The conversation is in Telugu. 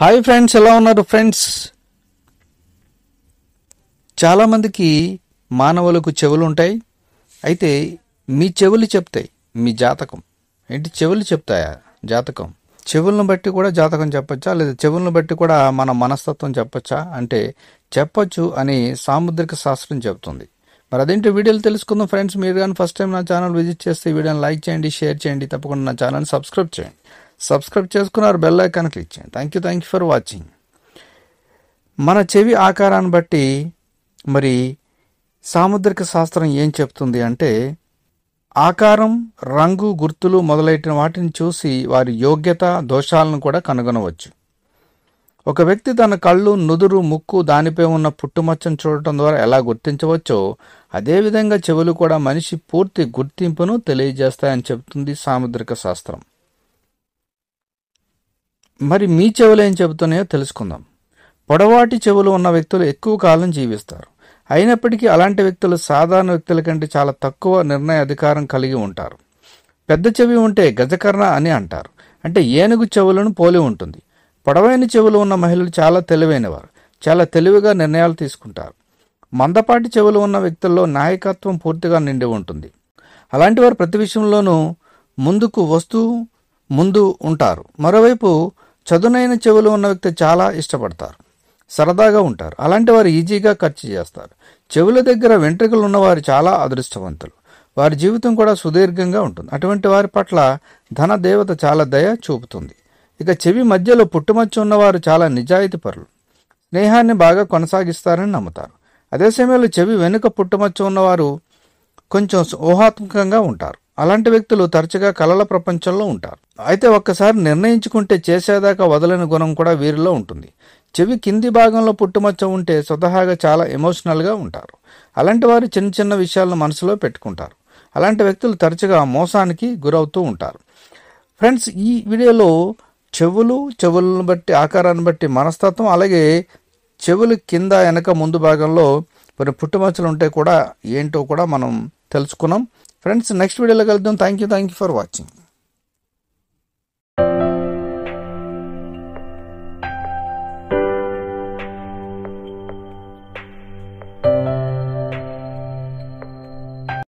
హాయ్ ఫ్రెండ్స్ ఎలా ఉన్నారు ఫ్రెండ్స్ చాలామందికి మానవులకు చెవులు ఉంటాయి అయితే మీ చెవులు చెప్తాయి మీ జాతకం ఏంటి చెవులు చెప్తాయా జాతకం చెవులను బట్టి కూడా జాతకం చెప్పొచ్చా లేదా చెవులను బట్టి కూడా మన మనస్తత్వం చెప్పొచ్చా అంటే చెప్పొచ్చు అని సాముద్రిక శాస్త్రం చెబుతుంది మరి అదేంటి వీడియోలు తెలుసుకుందాం ఫ్రెండ్స్ మీరు కానీ ఫస్ట్ టైం నా ఛానల్ విజిట్ చేస్తే వీడియోని లైక్ చేయండి షేర్ చేయండి తప్పకుండా నా ఛానల్ని సబ్స్క్రైబ్ చేయండి సబ్స్క్రైబ్ చేసుకున్నారు బెల్ ఐకాన్ క్లిక్ చేయండి thank you thank you for watching మన చెవి ఆకారాన్ని బట్టి మరి సాముద్రిక శాస్త్రం ఏం చెప్తుంది అంటే ఆకారం రంగు గుర్తులు మొదలైన వాటిని చూసి వారి యోగ్యత దోషాలను కూడా కనుగొనవచ్చు ఒక వ్యక్తి తన కళ్ళు నుదురు ముక్కు దానిపై ఉన్న పుట్టుమచ్చను చూడటం ద్వారా ఎలా గుర్తించవచ్చో అదేవిధంగా చెవులు కూడా మనిషి పూర్తి గుర్తింపును తెలియజేస్తాయని చెబుతుంది సాముద్రిక శాస్త్రం మరి మీ చెవులు ఏం చెబుతున్నాయో తెలుసుకుందాం పొడవాటి చెవులు ఉన్న వ్యక్తులు ఎక్కువ కాలం జీవిస్తారు అయినప్పటికీ అలాంటి వ్యక్తులు సాధారణ వ్యక్తుల కంటే చాలా తక్కువ నిర్ణయ అధికారం కలిగి ఉంటారు పెద్ద చెవి ఉంటే గజకర్ణ అని అంటారు అంటే ఏనుగు చెవులను పోలి ఉంటుంది పొడవైన చెవులు ఉన్న మహిళలు చాలా తెలివైనవారు చాలా తెలివిగా నిర్ణయాలు తీసుకుంటారు మందపాటి చెవులు ఉన్న వ్యక్తుల్లో నాయకత్వం పూర్తిగా నిండి ఉంటుంది అలాంటి వారు ప్రతి విషయంలోనూ ముందుకు వస్తూ ముందు ఉంటారు మరోవైపు చదునైన చెవులు ఉన్న వ్యక్తి చాలా ఇష్టపడతారు సరదాగా ఉంటారు అలాంటి వారు ఈజీగా ఖర్చు చేస్తారు చెవుల దగ్గర వెంట్రుకలు ఉన్నవారు చాలా అదృష్టవంతులు వారి జీవితం కూడా సుదీర్ఘంగా ఉంటుంది అటువంటి వారి పట్ల ధన దేవత చాలా దయ చూపుతుంది ఇక చెవి మధ్యలో పుట్టుమచ్చ ఉన్నవారు చాలా నిజాయితీ పరులు స్నేహాన్ని బాగా కొనసాగిస్తారని నమ్ముతారు అదే సమయంలో చెవి వెనుక పుట్టుమచ్చ ఉన్నవారు కొంచెం ఊహాత్మకంగా ఉంటారు అలాంటి వ్యక్తులు తరచుగా కళల ప్రపంచంలో ఉంటారు అయితే ఒక్కసారి నిర్ణయించుకుంటే చేసేదాకా వదలని గుణం కూడా వీరిలో ఉంటుంది చెవి కింది భాగంలో పుట్టుమచ్చ ఉంటే స్వతహాగా చాలా ఎమోషనల్గా ఉంటారు అలాంటి వారు చిన్న చిన్న విషయాలను మనసులో పెట్టుకుంటారు అలాంటి వ్యక్తులు తరచుగా మోసానికి గురవుతూ ఉంటారు ఫ్రెండ్స్ ఈ వీడియోలో చెవులు చెవులను బట్టి ఆకారాన్ని బట్టి మనస్తత్వం అలాగే చెవులు కింద వెనక ముందు భాగంలో కొన్ని పుట్టుమచ్చలు ఉంటే కూడా ఏంటో కూడా మనం తెలుసుకున్నాం ఫ్రెండ్స్ నెక్స్ట్ వీడియోలో కలుద్దాం thank you thank you for watching